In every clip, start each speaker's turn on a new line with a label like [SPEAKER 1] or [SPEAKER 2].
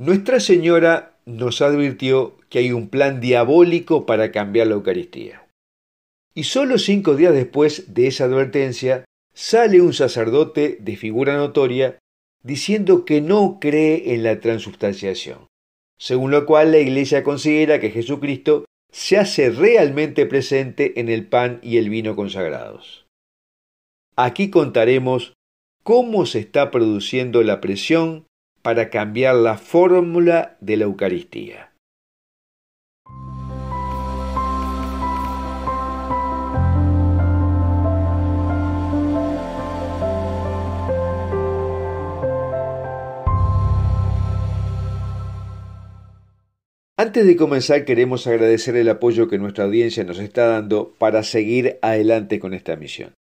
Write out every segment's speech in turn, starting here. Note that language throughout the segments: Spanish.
[SPEAKER 1] Nuestra Señora nos advirtió que hay un plan diabólico para cambiar la Eucaristía. Y solo cinco días después de esa advertencia, sale un sacerdote de figura notoria diciendo que no cree en la transubstanciación, según lo cual la Iglesia considera que Jesucristo se hace realmente presente en el pan y el vino consagrados. Aquí contaremos cómo se está produciendo la presión para cambiar la fórmula de la Eucaristía. Antes de comenzar queremos agradecer el apoyo que nuestra audiencia nos está dando para seguir adelante con esta misión.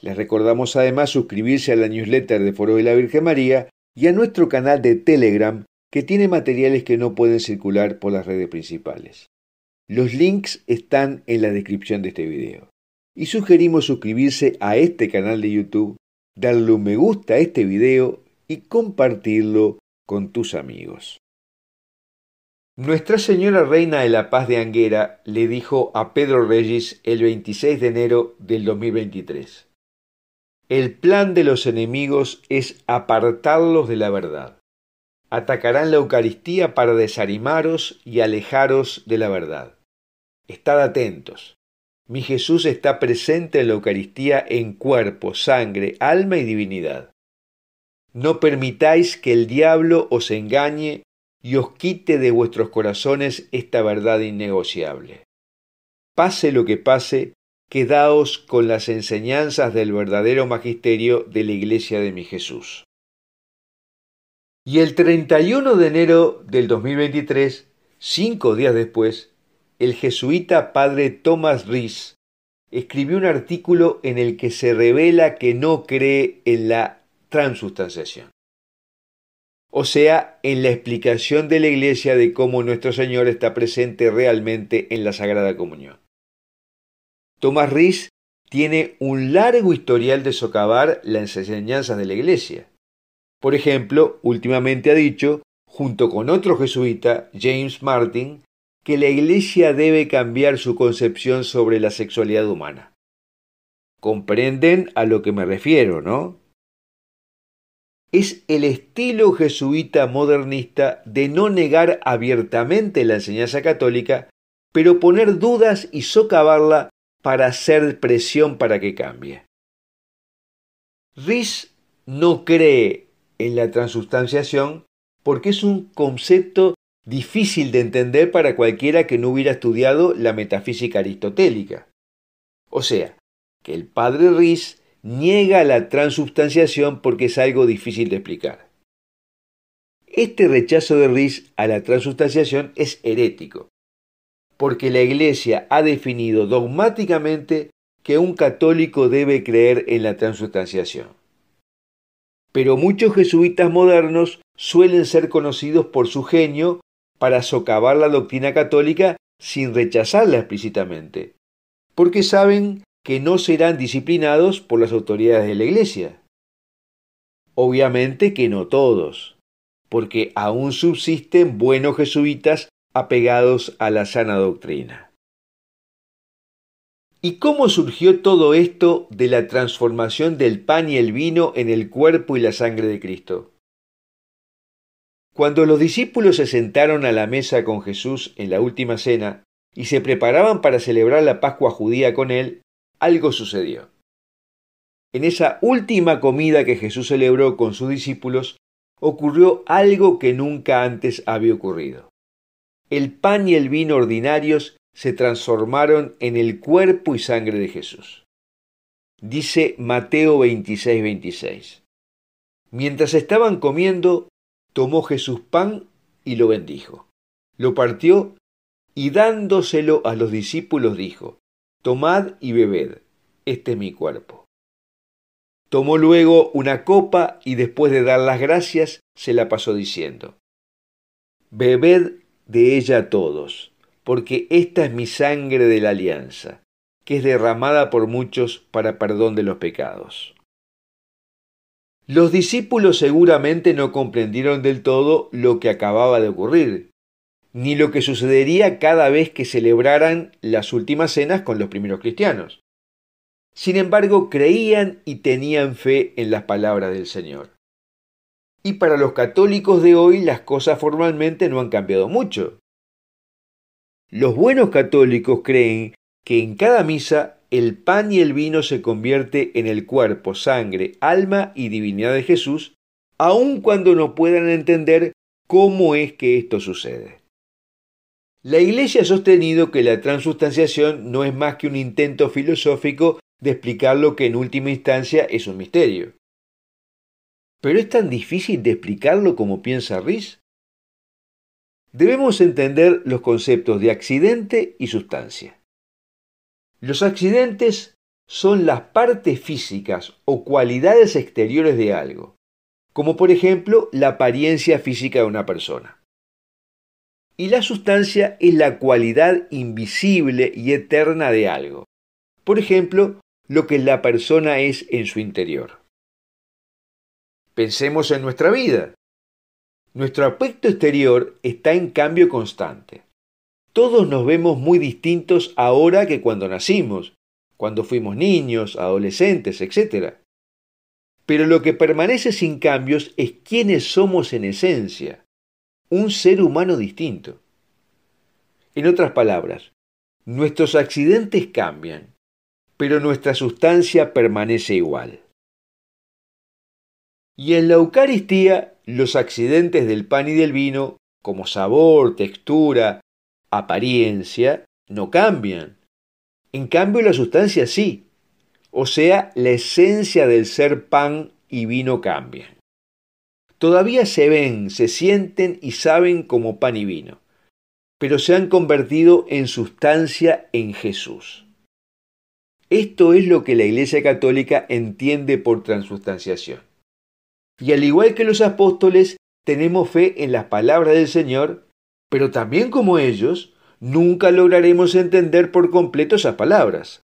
[SPEAKER 1] Les recordamos además suscribirse a la newsletter de Foro de la Virgen María y a nuestro canal de Telegram que tiene materiales que no pueden circular por las redes principales. Los links están en la descripción de este video. Y sugerimos suscribirse a este canal de YouTube, darle un me gusta a este video y compartirlo con tus amigos. Nuestra Señora Reina de la Paz de Anguera le dijo a Pedro Reyes el 26 de enero del 2023, el plan de los enemigos es apartarlos de la verdad. Atacarán la Eucaristía para desanimaros y alejaros de la verdad. Estad atentos. Mi Jesús está presente en la Eucaristía en cuerpo, sangre, alma y divinidad. No permitáis que el diablo os engañe y os quite de vuestros corazones esta verdad innegociable. Pase lo que pase, quedaos con las enseñanzas del verdadero magisterio de la Iglesia de mi Jesús. Y el 31 de enero del 2023, cinco días después, el jesuita padre Thomas Riz escribió un artículo en el que se revela que no cree en la transustanciación, o sea, en la explicación de la Iglesia de cómo nuestro Señor está presente realmente en la Sagrada Comunión. Tomás Riz tiene un largo historial de socavar las enseñanzas de la Iglesia. Por ejemplo, últimamente ha dicho, junto con otro jesuita, James Martin, que la Iglesia debe cambiar su concepción sobre la sexualidad humana. Comprenden a lo que me refiero, ¿no? Es el estilo jesuita modernista de no negar abiertamente la enseñanza católica, pero poner dudas y socavarla para hacer presión para que cambie. Riz no cree en la transubstanciación porque es un concepto difícil de entender para cualquiera que no hubiera estudiado la metafísica aristotélica. O sea, que el padre Riz niega la transubstanciación porque es algo difícil de explicar. Este rechazo de Riz a la transubstanciación es herético, porque la Iglesia ha definido dogmáticamente que un católico debe creer en la transustanciación. Pero muchos jesuitas modernos suelen ser conocidos por su genio para socavar la doctrina católica sin rechazarla explícitamente, porque saben que no serán disciplinados por las autoridades de la Iglesia. Obviamente que no todos, porque aún subsisten buenos jesuitas apegados a la sana doctrina. ¿Y cómo surgió todo esto de la transformación del pan y el vino en el cuerpo y la sangre de Cristo? Cuando los discípulos se sentaron a la mesa con Jesús en la última cena y se preparaban para celebrar la Pascua judía con él, algo sucedió. En esa última comida que Jesús celebró con sus discípulos, ocurrió algo que nunca antes había ocurrido el pan y el vino ordinarios se transformaron en el cuerpo y sangre de Jesús. Dice Mateo 26, 26. Mientras estaban comiendo, tomó Jesús pan y lo bendijo. Lo partió y dándoselo a los discípulos dijo, Tomad y bebed, este es mi cuerpo. Tomó luego una copa y después de dar las gracias se la pasó diciendo, Bebed de ella a todos, porque esta es mi sangre de la alianza, que es derramada por muchos para perdón de los pecados. Los discípulos seguramente no comprendieron del todo lo que acababa de ocurrir, ni lo que sucedería cada vez que celebraran las últimas cenas con los primeros cristianos. Sin embargo, creían y tenían fe en las palabras del Señor. Y para los católicos de hoy las cosas formalmente no han cambiado mucho. Los buenos católicos creen que en cada misa el pan y el vino se convierte en el cuerpo, sangre, alma y divinidad de Jesús, aun cuando no puedan entender cómo es que esto sucede. La Iglesia ha sostenido que la transustanciación no es más que un intento filosófico de explicar lo que en última instancia es un misterio. ¿Pero es tan difícil de explicarlo como piensa Riz? Debemos entender los conceptos de accidente y sustancia. Los accidentes son las partes físicas o cualidades exteriores de algo, como por ejemplo la apariencia física de una persona. Y la sustancia es la cualidad invisible y eterna de algo, por ejemplo, lo que la persona es en su interior. Pensemos en nuestra vida. Nuestro aspecto exterior está en cambio constante. Todos nos vemos muy distintos ahora que cuando nacimos, cuando fuimos niños, adolescentes, etc. Pero lo que permanece sin cambios es quiénes somos en esencia, un ser humano distinto. En otras palabras, nuestros accidentes cambian, pero nuestra sustancia permanece igual. Y en la Eucaristía, los accidentes del pan y del vino, como sabor, textura, apariencia, no cambian. En cambio, la sustancia sí. O sea, la esencia del ser pan y vino cambian. Todavía se ven, se sienten y saben como pan y vino, pero se han convertido en sustancia en Jesús. Esto es lo que la Iglesia Católica entiende por transustanciación. Y al igual que los apóstoles, tenemos fe en las palabras del Señor, pero también como ellos, nunca lograremos entender por completo esas palabras.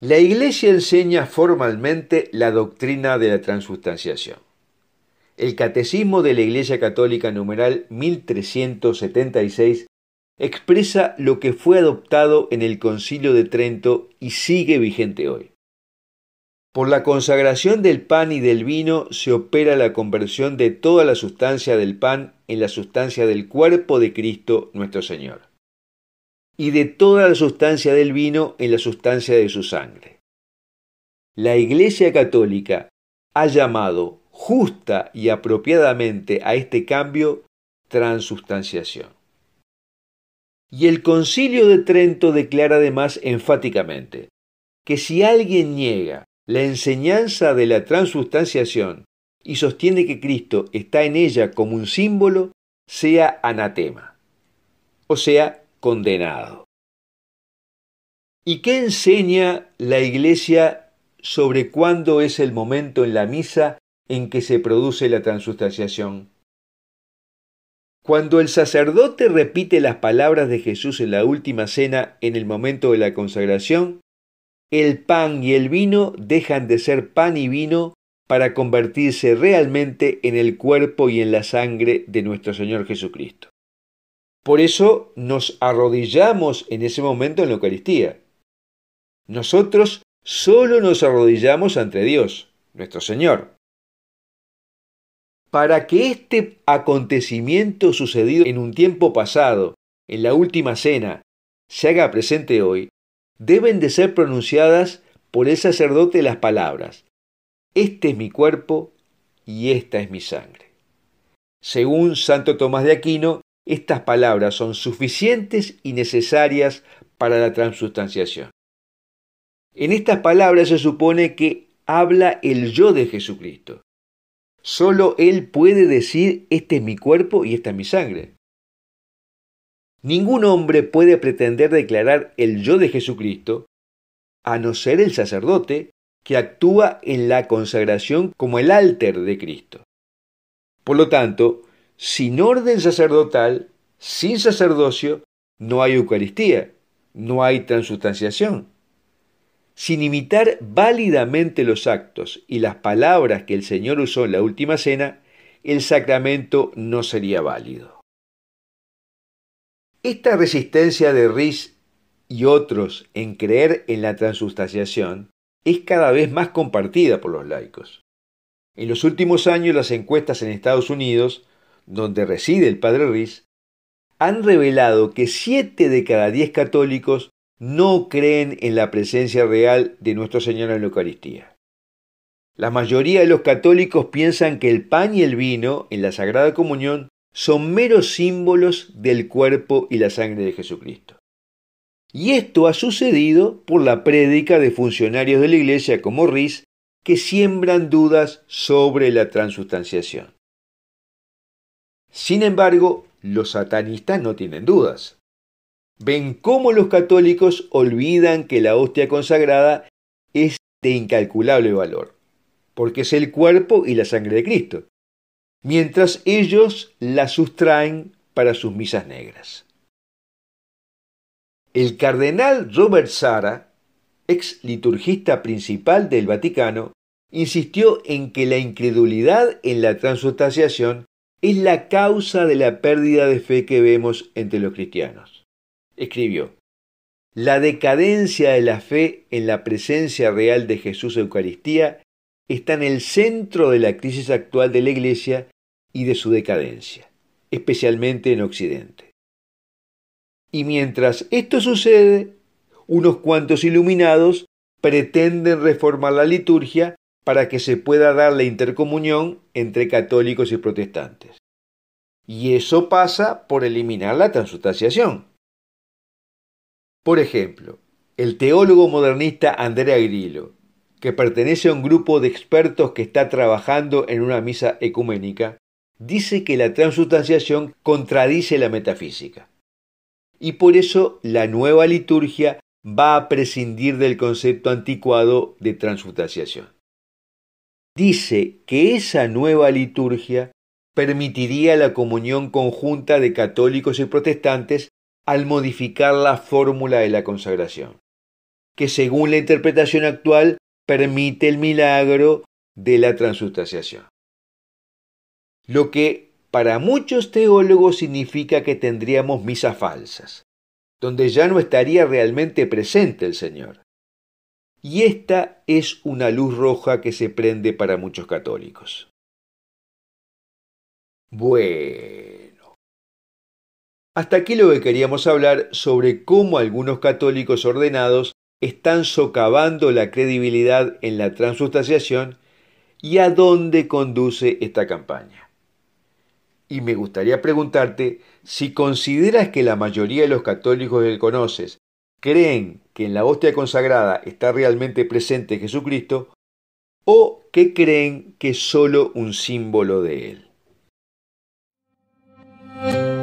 [SPEAKER 1] La Iglesia enseña formalmente la doctrina de la transustanciación. El Catecismo de la Iglesia Católica numeral 1376 expresa lo que fue adoptado en el Concilio de Trento y sigue vigente hoy. Por la consagración del pan y del vino se opera la conversión de toda la sustancia del pan en la sustancia del cuerpo de Cristo nuestro Señor, y de toda la sustancia del vino en la sustancia de su sangre. La Iglesia Católica ha llamado justa y apropiadamente a este cambio transustanciación. Y el concilio de Trento declara además enfáticamente que si alguien niega la enseñanza de la transustanciación y sostiene que Cristo está en ella como un símbolo, sea anatema, o sea, condenado. ¿Y qué enseña la Iglesia sobre cuándo es el momento en la misa en que se produce la transustanciación? Cuando el sacerdote repite las palabras de Jesús en la última cena en el momento de la consagración, el pan y el vino dejan de ser pan y vino para convertirse realmente en el cuerpo y en la sangre de nuestro Señor Jesucristo. Por eso nos arrodillamos en ese momento en la Eucaristía. Nosotros solo nos arrodillamos ante Dios, nuestro Señor. Para que este acontecimiento sucedido en un tiempo pasado, en la última cena, se haga presente hoy, deben de ser pronunciadas por el sacerdote las palabras, este es mi cuerpo y esta es mi sangre. Según Santo Tomás de Aquino, estas palabras son suficientes y necesarias para la transustanciación. En estas palabras se supone que habla el yo de Jesucristo. Solo Él puede decir, este es mi cuerpo y esta es mi sangre. Ningún hombre puede pretender declarar el yo de Jesucristo, a no ser el sacerdote que actúa en la consagración como el alter de Cristo. Por lo tanto, sin orden sacerdotal, sin sacerdocio, no hay Eucaristía, no hay transustanciación. Sin imitar válidamente los actos y las palabras que el Señor usó en la última cena, el sacramento no sería válido. Esta resistencia de Riz y otros en creer en la transustanciación es cada vez más compartida por los laicos. En los últimos años las encuestas en Estados Unidos, donde reside el padre Riz, han revelado que 7 de cada 10 católicos no creen en la presencia real de Nuestro Señor en la Eucaristía. La mayoría de los católicos piensan que el pan y el vino en la Sagrada Comunión son meros símbolos del cuerpo y la sangre de Jesucristo. Y esto ha sucedido por la prédica de funcionarios de la Iglesia como Riz que siembran dudas sobre la transustanciación. Sin embargo, los satanistas no tienen dudas. Ven cómo los católicos olvidan que la hostia consagrada es de incalculable valor, porque es el cuerpo y la sangre de Cristo mientras ellos la sustraen para sus misas negras. El cardenal Robert Sara, ex liturgista principal del Vaticano, insistió en que la incredulidad en la transustanciación es la causa de la pérdida de fe que vemos entre los cristianos. Escribió, la decadencia de la fe en la presencia real de Jesús en Eucaristía está en el centro de la crisis actual de la Iglesia y de su decadencia, especialmente en Occidente. Y mientras esto sucede, unos cuantos iluminados pretenden reformar la liturgia para que se pueda dar la intercomunión entre católicos y protestantes. Y eso pasa por eliminar la transustanciación. Por ejemplo, el teólogo modernista Andrea Grillo, que pertenece a un grupo de expertos que está trabajando en una misa ecuménica, dice que la transustanciación contradice la metafísica. Y por eso la nueva liturgia va a prescindir del concepto anticuado de transustanciación. Dice que esa nueva liturgia permitiría la comunión conjunta de católicos y protestantes al modificar la fórmula de la consagración, que según la interpretación actual permite el milagro de la transustanciación lo que para muchos teólogos significa que tendríamos misas falsas, donde ya no estaría realmente presente el Señor. Y esta es una luz roja que se prende para muchos católicos. Bueno. Hasta aquí lo que queríamos hablar sobre cómo algunos católicos ordenados están socavando la credibilidad en la transustanciación y a dónde conduce esta campaña y me gustaría preguntarte si consideras que la mayoría de los católicos que conoces creen que en la hostia consagrada está realmente presente Jesucristo o que creen que es solo un símbolo de él.